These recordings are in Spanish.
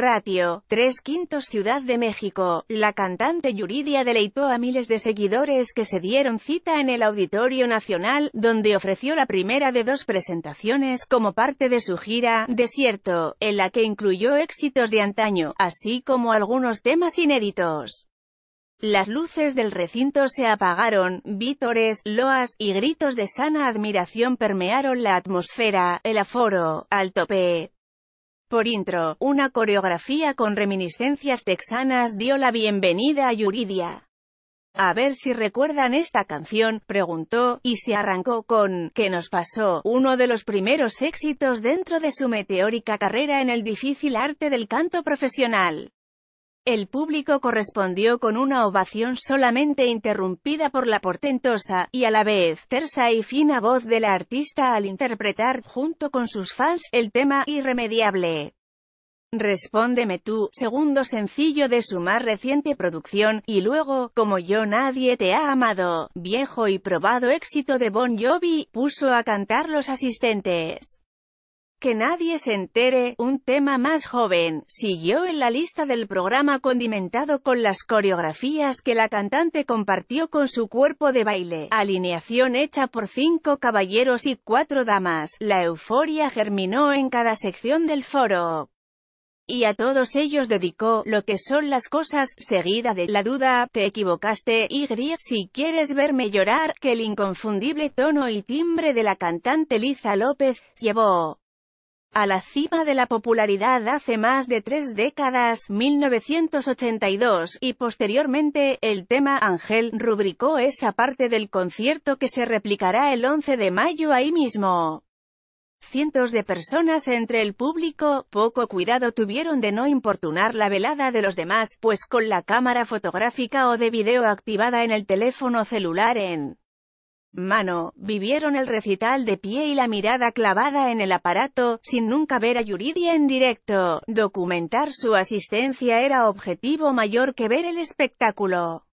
Ratio, tres quintos Ciudad de México, la cantante Yuridia deleitó a miles de seguidores que se dieron cita en el Auditorio Nacional, donde ofreció la primera de dos presentaciones como parte de su gira, Desierto, en la que incluyó éxitos de antaño, así como algunos temas inéditos. Las luces del recinto se apagaron, vítores, loas y gritos de sana admiración permearon la atmósfera, el aforo, al tope. Por intro, una coreografía con reminiscencias texanas dio la bienvenida a Yuridia. A ver si recuerdan esta canción, preguntó, y se arrancó con ¿Qué nos pasó? uno de los primeros éxitos dentro de su meteórica carrera en el difícil arte del canto profesional. El público correspondió con una ovación solamente interrumpida por la portentosa, y a la vez, tersa y fina voz de la artista al interpretar, junto con sus fans, el tema Irremediable. Respóndeme tú, segundo sencillo de su más reciente producción, y luego, como yo nadie te ha amado, viejo y probado éxito de Bon Jovi, puso a cantar los asistentes. Que nadie se entere, un tema más joven, siguió en la lista del programa condimentado con las coreografías que la cantante compartió con su cuerpo de baile, alineación hecha por cinco caballeros y cuatro damas, la euforia germinó en cada sección del foro. Y a todos ellos dedicó, lo que son las cosas, seguida de, la duda, te equivocaste, y si quieres verme llorar, que el inconfundible tono y timbre de la cantante Liza López, llevó a la cima de la popularidad hace más de tres décadas, 1982, y posteriormente, el tema Ángel rubricó esa parte del concierto que se replicará el 11 de mayo ahí mismo. Cientos de personas entre el público, poco cuidado tuvieron de no importunar la velada de los demás, pues con la cámara fotográfica o de video activada en el teléfono celular en mano, vivieron el recital de pie y la mirada clavada en el aparato, sin nunca ver a Yuridia en directo. Documentar su asistencia era objetivo mayor que ver el espectáculo.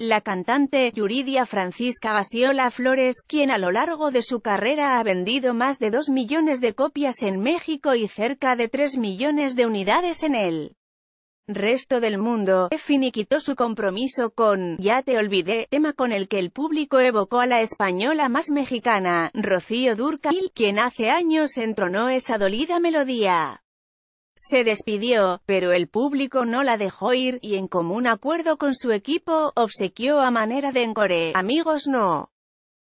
La cantante, Yuridia Francisca Basiola Flores, quien a lo largo de su carrera ha vendido más de dos millones de copias en México y cerca de tres millones de unidades en él. Resto del mundo, quitó su compromiso con Ya te olvidé, tema con el que el público evocó a la española más mexicana, Rocío Durcal, quien hace años entronó esa dolida melodía. Se despidió, pero el público no la dejó ir, y en común acuerdo con su equipo, obsequió a manera de encore, amigos no.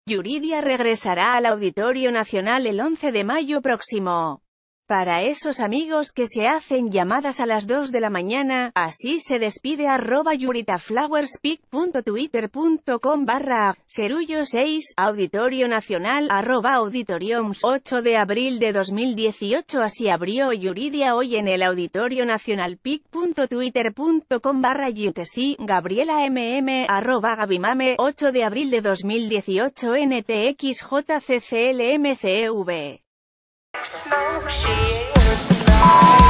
Yuridia regresará al Auditorio Nacional el 11 de mayo próximo. Para esos amigos que se hacen llamadas a las 2 de la mañana, así se despide arroba yuritaflowerspeak.twitter.com barra serullo 6, Auditorio Nacional, arroba auditoriums 8 de abril de 2018 así abrió Yuridia hoy en el Auditorio Nacional pic.twitter.com barra yutesi, Gabriela mm, arroba gabimame 8 de abril de 2018 ntxjcclmcv Snow, she